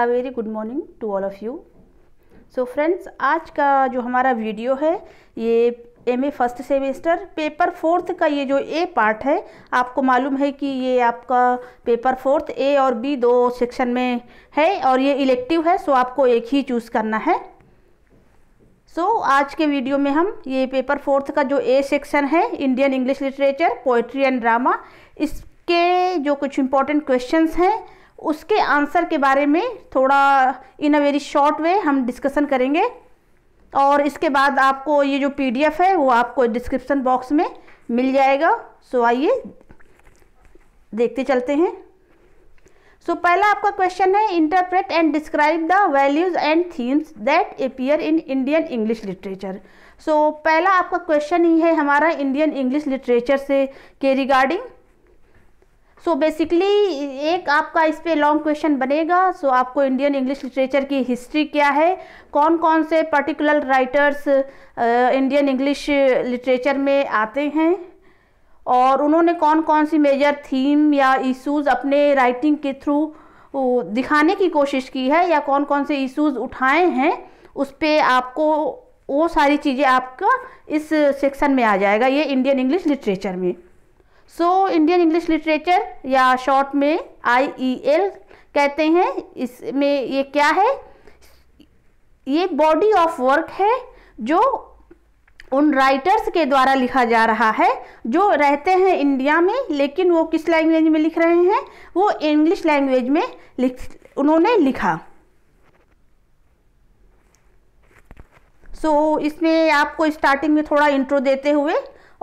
A very good morning to all of you so friends आज का जो हमारा वीडियो है ये M A first semester paper fourth का ये जो ए पार्ट है आपको मालूम है कि ये आपका पेपर फोर्थ ए और बी दो सेक्शन में है और ये इलेक्टिव है सो आपको एक ही चूज़ करना है सो so, आज के वीडियो में हम ये पेपर फोर्थ का जो ए सेक्शन है Indian English literature poetry and drama इसके जो कुछ इम्पोर्टेंट क्वेश्चंस हैं उसके आंसर के बारे में थोड़ा इन अ वेरी शॉर्ट वे हम डिस्कशन करेंगे और इसके बाद आपको ये जो पीडीएफ है वो आपको डिस्क्रिप्शन बॉक्स में मिल जाएगा सो आइए देखते चलते हैं सो so, पहला आपका क्वेश्चन है interpret and describe the values and themes that appear in Indian English literature so पहला आपका क्वेश्चन ही है हमारा इंडियन इंग्लिश लिटरेचर से के रिगार्डिंग सो so बेसिकली एक आपका इस पर लॉन्ग क्वेश्चन बनेगा सो so आपको इंडियन इंग्लिश लिटरेचर की हिस्ट्री क्या है कौन कौन से particular writers Indian English literature में आते हैं और उन्होंने कौन कौन सी मेजर थीम या इश्यूज अपने राइटिंग के थ्रू दिखाने की कोशिश की है या कौन कौन से इश्यूज उठाए हैं उस पर आपको वो सारी चीज़ें आपका इस सेक्शन में आ जाएगा ये इंडियन इंग्लिश लिटरेचर में सो इंडियन इंग्लिश लिटरेचर या शॉर्ट में आई ई एल कहते हैं इसमें ये क्या है ये बॉडी ऑफ वर्क है जो उन राइटर्स के द्वारा लिखा जा रहा है जो रहते हैं इंडिया में लेकिन वो किस लैंग्वेज में लिख रहे हैं वो इंग्लिश लैंग्वेज में लिख उन्होंने लिखा सो so, इसमें आपको स्टार्टिंग में थोड़ा इंट्रो देते हुए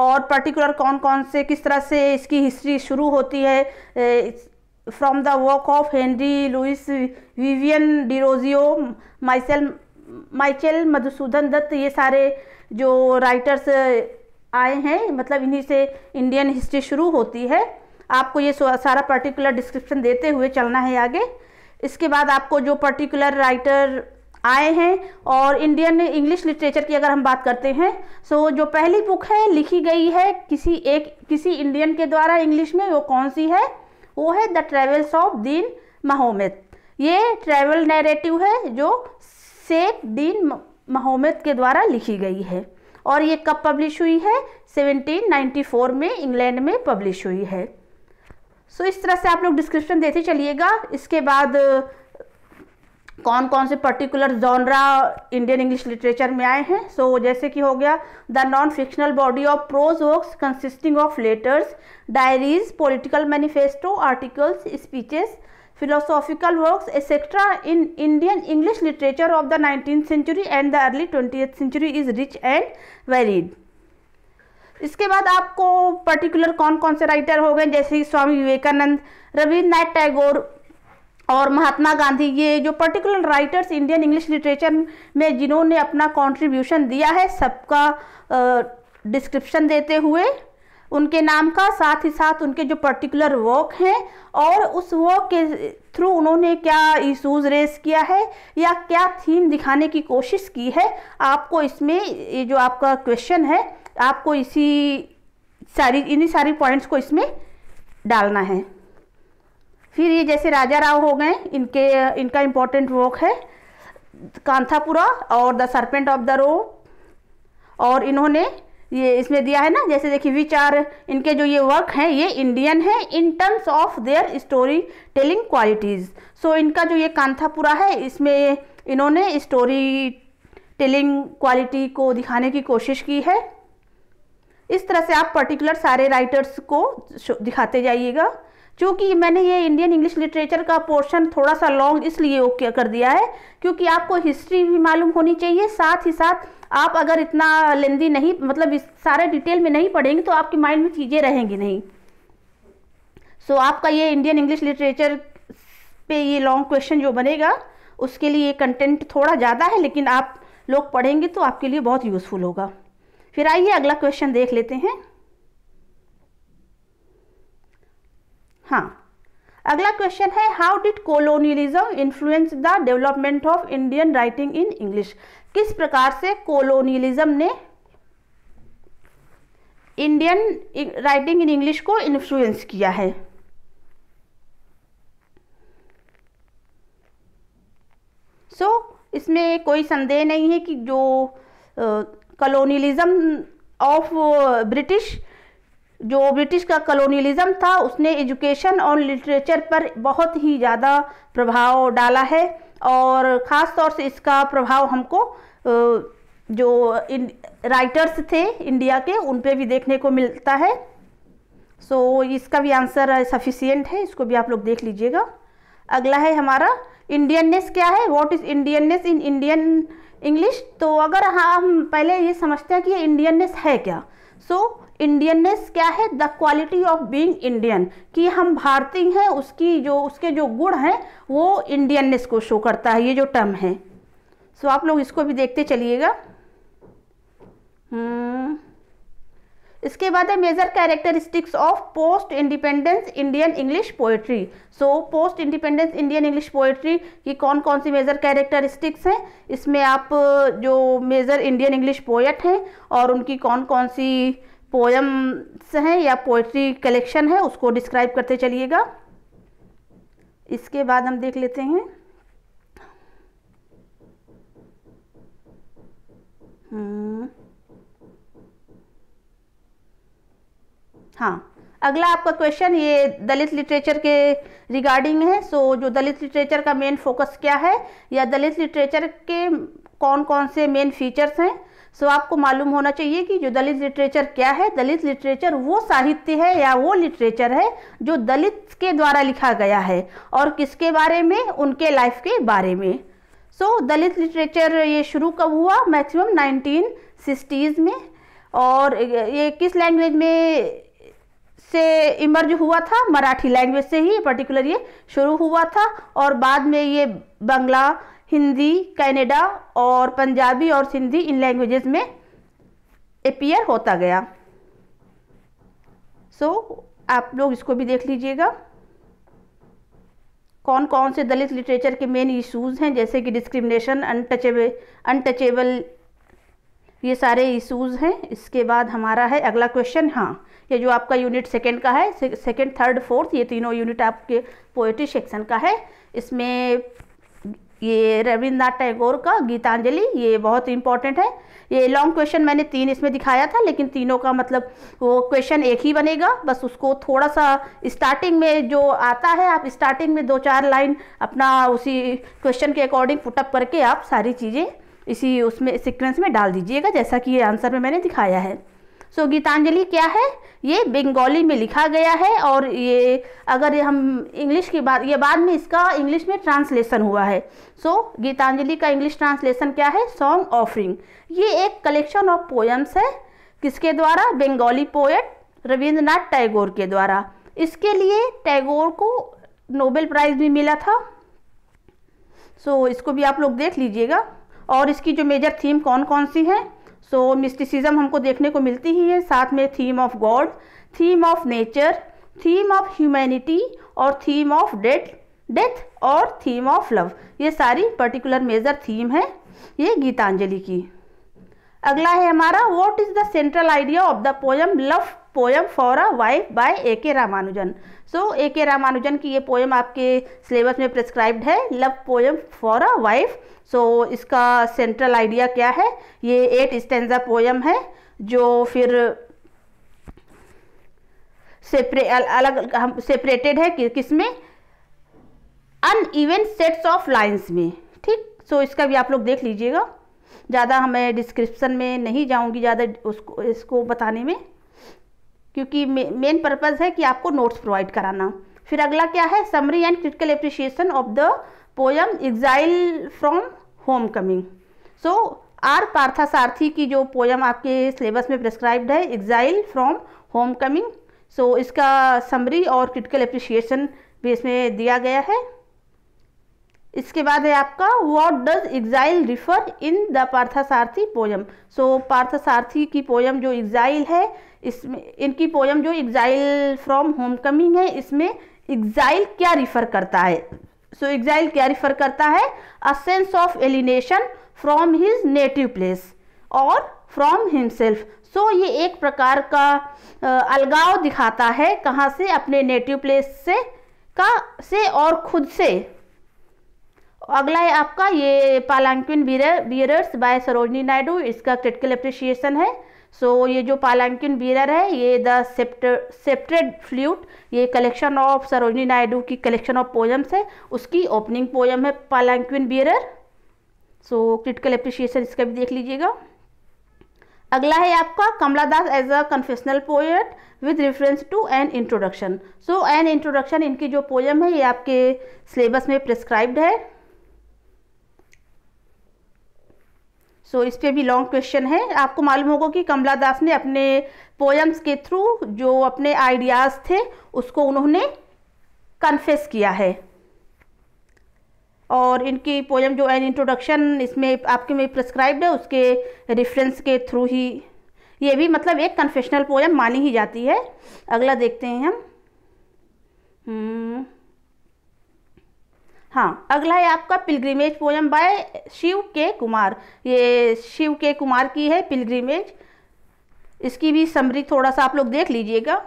और पर्टिकुलर कौन कौन से किस तरह से इसकी हिस्ट्री शुरू होती है from the work of Henry Louis Vivian Derozio माइसेल माइचेल मधुसूदन दत्त ये सारे जो राइटर्स आए हैं मतलब इन्हीं से इंडियन हिस्ट्री शुरू होती है आपको ये सारा पर्टिकुलर डिस्क्रिप्शन देते हुए चलना है आगे इसके बाद आपको जो पर्टिकुलर राइटर आए हैं और इंडियन इंग्लिश लिटरेचर की अगर हम बात करते हैं सो so, जो पहली बुक है लिखी गई है किसी एक किसी इंडियन के द्वारा इंग्लिश में वो कौन सी है वो है द ट्रेवल्स ऑफ दीन महोमेद ये ट्रेवल नेरेटिव है जो शेख दीन महोमेद के द्वारा लिखी गई है और ये कब पब्लिश हुई है 1794 में इंग्लैंड में पब्लिश हुई है सो so, इस तरह से आप लोग डिस्क्रिप्शन देते चलिएगा इसके बाद कौन कौन से particular genre Indian English literature में आए हैं सो so, जैसे कि हो गया the non fictional body of prose works consisting of letters diaries political manifesto articles speeches philosophical work etcetera in Indian English literature of the nineteen century and the early twenty century is rich and varied इसके बाद आपको particular कौन कौन से writer हो गए जैसे स्वामी विवेकानंद रविन्द्रनाथ टैगोर और महात्मा गांधी ये जो particular writers Indian English literature में जिन्होंने अपना कंट्रीब्यूशन दिया है सबका डिस्क्रिप्शन देते हुए उनके नाम का साथ ही साथ उनके जो पर्टिकुलर वर्क हैं और उस वर्क के थ्रू उन्होंने क्या इशूज़ रेस किया है या क्या थीम दिखाने की कोशिश की है आपको इसमें ये जो आपका क्वेश्चन है आपको इसी सारी इन्हीं सारी पॉइंट्स को इसमें डालना है फिर ये जैसे राजा राव हो गए इनके इनका इम्पोर्टेंट वर्क है कांथापुरा और the serpent of the rope और इन्होंने ये इसमें दिया है ना जैसे देखिए विचार इनके जो ये वर्क हैं ये इंडियन है in terms of their story telling qualities so इनका जो ये कांथापुरा है इसमें इन्होंने स्टोरी टेलिंग क्वालिटी को दिखाने की कोशिश की है इस तरह से आप पर्टिकुलर सारे राइटर्स को दिखाते जाइएगा क्योंकि मैंने ये इंडियन इंग्लिश लिटरेचर का पोर्शन थोड़ा सा लॉन्ग इसलिए ओके कर दिया है क्योंकि आपको हिस्ट्री भी मालूम होनी चाहिए साथ ही साथ आप अगर इतना लेंदी नहीं मतलब इस सारे डिटेल में नहीं पढ़ेंगे तो आपके माइंड में चीज़ें रहेंगी नहीं सो so, आपका ये इंडियन इंग्लिश लिटरेचर पे ये लॉन्ग क्वेश्चन जो बनेगा उसके लिए कंटेंट थोड़ा ज़्यादा है लेकिन आप लोग पढ़ेंगे तो आपके लिए बहुत यूज़फुल होगा फिर आइए अगला क्वेश्चन देख लेते हैं हाँ अगला क्वेश्चन है how did colonialism influence the development of Indian writing in English किस प्रकार से कोलोनियलिज्म ने इंडियन राइटिंग इन इंग्लिश को इन्फ्लुएंस किया है सो so, इसमें कोई संदेह नहीं है कि जो कॉलोनियलिज्म ऑफ ब्रिटिश जो ब्रिटिश का कॉलोनियलिज्म था उसने एजुकेशन और लिटरेचर पर बहुत ही ज़्यादा प्रभाव डाला है और ख़ास तौर से इसका प्रभाव हमको जो इन राइटर्स थे इंडिया के उन पे भी देखने को मिलता है सो so, इसका भी आंसर सफिशियंट है इसको भी आप लोग देख लीजिएगा अगला है हमारा इंडियननेस क्या है what is Indianness in Indian English तो अगर हाँ हम पहले ये समझते हैं कि ये इंडियननेस है क्या सो so, इंडियननेस क्या है the quality of being Indian कि हम भारतीय हैं उसकी जो उसके जो गुण हैं वो इंडियननेस को शो करता है ये जो टर्म है सो आप लोग इसको भी देखते चलिएगा हम्म। इसके बाद है major characteristics of post independence Indian English poetry so post independence Indian English poetry की कौन कौन सी मेजर कैरेक्टरिस्टिक्स हैं इसमें आप जो मेजर इंडियन इंग्लिश पोएट हैं और उनकी कौन कौन सी पोएम्स हैं या पोइट्री कलेक्शन है उसको डिस्क्राइब करते चलिएगा इसके बाद हम देख लेते हैं हम्म। हाँ अगला आपका क्वेश्चन ये दलित लिटरेचर के रिगार्डिंग है सो जो दलित लिटरेचर का मेन फोकस क्या है या दलित लिटरेचर के कौन कौन से मेन फीचर्स हैं सो आपको मालूम होना चाहिए कि जो दलित लिटरेचर क्या है दलित लिटरेचर वो साहित्य है या वो लिटरेचर है जो दलित के द्वारा लिखा गया है और किसके बारे में उनके लाइफ के बारे में सो so, दलित लिटरेचर ये शुरू कब हुआ मैक्सिमम नाइनटीन सिक्सटीज़ में और ये किस लैंग्वेज में से इमर्ज हुआ था मराठी लैंग्वेज से ही पर्टिकुलर ये शुरू हुआ था और बाद में ये बंगला हिंदी कनाडा और पंजाबी और सिंधी इन लैंग्वेजेस में अपियर होता गया सो so, आप लोग इसको भी देख लीजिएगा कौन कौन से दलित लिटरेचर के मेन इश्यूज हैं जैसे कि डिस्क्रिमिनेशन अनटचेबल अनटचेबल ये सारे इश्यूज हैं इसके बाद हमारा है अगला क्वेश्चन हाँ ये जो आपका यूनिट सेकेंड का है सेकेंड थर्ड फोर्थ ये तीनों यूनिट आपके पोएट्री सेक्शन का है इसमें ये रविन्द्रनाथ टैगोर का गीतांजलि ये बहुत इंपॉर्टेंट है ये लॉन्ग क्वेश्चन मैंने तीन इसमें दिखाया था लेकिन तीनों का मतलब वो क्वेश्चन एक ही बनेगा बस उसको थोड़ा सा स्टार्टिंग में जो आता है आप स्टार्टिंग में दो चार लाइन अपना उसी क्वेश्चन के अकॉर्डिंग पुटअप करके आप सारी चीज़ें इसी उसमें सिक्वेंस में डाल दीजिएगा जैसा कि ये आंसर में मैंने दिखाया है सो गीतांजलि क्या है ये बंगाली में लिखा गया है और ये अगर हम इंग्लिश की बात ये बाद में इसका इंग्लिश में ट्रांसलेशन हुआ है सो so, गीतांजलि का इंग्लिश ट्रांसलेशन क्या है सॉन्ग ऑफरिंग ये एक कलेक्शन ऑफ पोएम्स है किसके द्वारा बंगाली पोएट रविंद्रनाथ टैगोर के द्वारा इसके लिए टैगोर को नोबेल प्राइज़ भी मिला था सो so, इसको भी आप लोग देख लीजिएगा और इसकी जो मेजर थीम कौन कौन सी है सो मिस्टिसिज्म हमको देखने को मिलती ही है साथ में theme of god theme of nature theme of humanity और थीम ऑफ डेथ डेथ और थीम ऑफ लव ये सारी पर्टिकुलर मेजर थीम है ये गीतांजलि की अगला है हमारा what is the central idea of the poem love poem for a wife by A K Ramanujan so A K Ramanujan की ये पोएम आपके सिलेबस में प्रिस्क्राइब्ड है love poem for a wife so इसका सेंट्रल आइडिया क्या है ये एट स्टेंजा पोएम है जो फिर सेपरे अलग हम सेपरेटेड है कि, किस में uneven sets of lines में ठीक सो so, इसका भी आप लोग देख लीजिएगा ज़्यादा हमें डिस्क्रिप्सन में नहीं जाऊंगी ज़्यादा उसको इसको बताने में क्योंकि मेन पर्पज़ है कि आपको नोट्स प्रोवाइड कराना फिर अगला क्या है summary and critical appreciation of the poem exile from home coming so R Parthasarathy की जो पोयम आपके सिलेबस में प्रिस्क्राइब्ड है exile from home coming so इसका समरी और क्रिटिकल अप्रिशिएशन भी इसमें दिया गया है इसके बाद है आपका what does exile refer in the Sarathi poem so Parthasarathy की पोयम जो एग्जाइल है इसमें इनकी पोयम जो एग्जाइल फ्रॉम होमकमिंग है इसमें एग्जाइल क्या रिफ़र करता है सो so, एग्जाइल क्या रिफ़र करता है a sense of alienation from his native place और फ्रॉम हिमसेल्फ सो ये एक प्रकार का आ, अलगाव दिखाता है कहाँ से अपने नेटिव प्लेस से का से और खुद से अगला है आपका ये palanquin bear bearers by Sarojini Naidu इसका क्रिटिकल अप्रिशिएशन है सो so, ये जो पालांकिन बीरर है ये द सेप्टर सेप्टेड फ्लूट ये कलेक्शन ऑफ सरोजनी नायडू की कलेक्शन ऑफ पोएम्स है उसकी ओपनिंग पोएम है palanquin bearer so critical appreciation इसका भी देख लीजिएगा अगला है आपका Kamala Das as a confessional poet with reference to an introduction so an introduction इनकी जो पोएम है ये आपके सिलेबस में प्रिस्क्राइब्ड है सो इस पर भी लॉन्ग क्वेश्चन है आपको मालूम होगा कि कमला दास ने अपने पोएम्स के थ्रू जो अपने आइडियाज़ थे उसको उन्होंने कन्फेस किया है और इनकी पोएम जो एन इंट्रोडक्शन इसमें आपके में प्रिस्क्राइब्ड है उसके रेफरेंस के थ्रू ही ये भी मतलब एक कन्फेशनल पोएम मानी ही जाती है अगला देखते हैं हम हम्म। हाँ अगला है आपका पिलग्रीमेज पोयम बाय शिव के कुमार ये शिव के कुमार की है पिलग्रीमेज इसकी भी समरी थोड़ा सा आप लोग देख लीजिएगा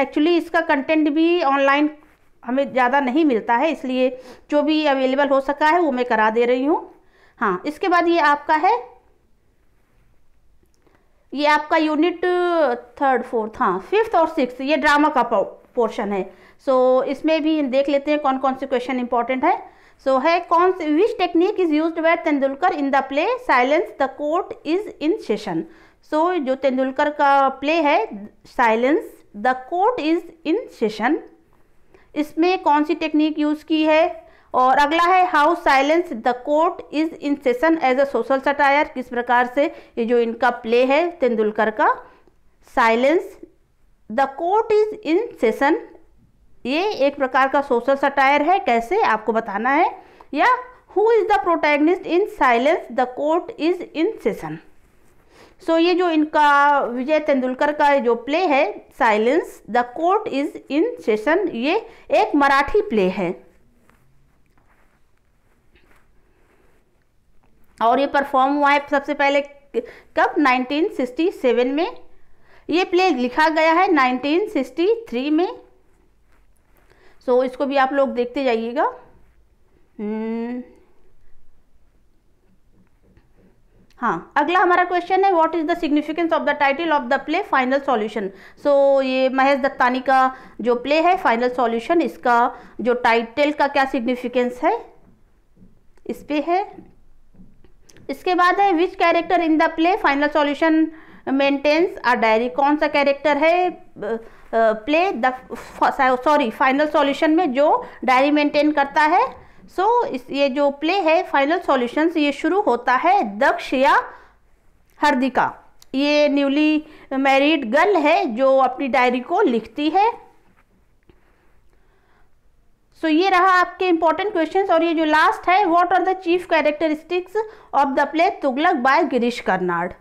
एक्चुअली इसका कंटेंट भी ऑनलाइन हमें ज़्यादा नहीं मिलता है इसलिए जो भी अवेलेबल हो सका है वो मैं करा दे रही हूँ हाँ इसके बाद ये आपका है ये आपका यूनिट थर्ड फोर्थ हाँ फिफ्थ और सिक्स ये ड्रामा का पोर्शन है सो so, इसमें भी देख लेते हैं कौन कौन से क्वेश्चन इंपॉर्टेंट है सो so, है कौन से which technique is use by Tendulkar in the play silence the court is in session so जो तेंदुलकर का प्ले है silence the court is in session इसमें कौन सी टेक्निक यूज़ की है और अगला है how silence the court is in session as a social satire किस प्रकार से ये जो इनका प्ले है तेंदुलकर का silence the court is in session ये एक प्रकार का सोशल सटायर है कैसे आपको बताना है या who is the protagonist in silence the court is in session so ये जो इनका विजय तेंदुलकर का जो प्ले है silence the court is in session ये एक मराठी प्ले है और ये परफॉर्म हुआ है सबसे पहले कब 1967 में ये प्ले लिखा गया है 1963 में सो so, इसको भी आप लोग देखते जाइएगा हम्म। हाँ अगला हमारा क्वेश्चन है what is the significance of the title of the play final solution so ये महेश दत्तानी का जो प्ले है फाइनल सॉल्यूशन इसका जो टाइटल का क्या सिग्निफिकेंस है इस पे है इसके बाद है which character in the play final solution maintains a diary कौन सा कैरेक्टर है play the sorry final solution में जो डायरी मेंटेन करता है सो so, ये जो प्ले है फाइनल सॉल्यूशन ये शुरू होता है दक्ष या हर्दिका ये न्यूली मैरिड गर्ल है जो अपनी डायरी को लिखती है सो so, ये रहा आपके इंपॉर्टेंट क्वेश्चंस और ये जो लास्ट है what are the chief characteristics of the play Tughlaq by Girish Karnad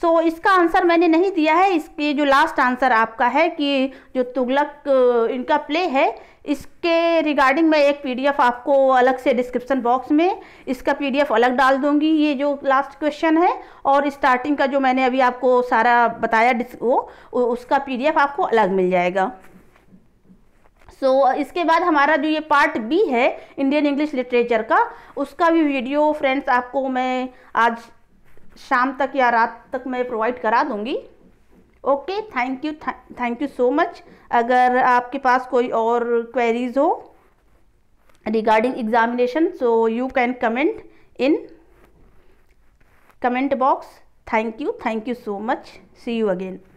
so so, इसका आंसर मैंने नहीं दिया है इसके जो लास्ट आंसर आपका है कि जो तुगलक इनका प्ले है इसके रिगार्डिंग मैं एक पीडीएफ आपको अलग से डिस्क्रिप्शन बॉक्स में इसका पीडीएफ अलग डाल दूंगी ये जो लास्ट क्वेश्चन है और स्टार्टिंग का जो मैंने अभी आपको सारा बताया वो उसका पी आपको अलग मिल जाएगा सो so, इसके बाद हमारा जो ये पार्ट बी है इंडियन इंग्लिश लिटरेचर का उसका भी वीडियो फ्रेंड्स आपको मैं आज शाम तक या रात तक मैं प्रोवाइड करा दूँगी okay thank you thank you so much अगर आपके पास कोई और क्वेरीज हो regarding examination so you can comment in comment box thank you thank you so much see you again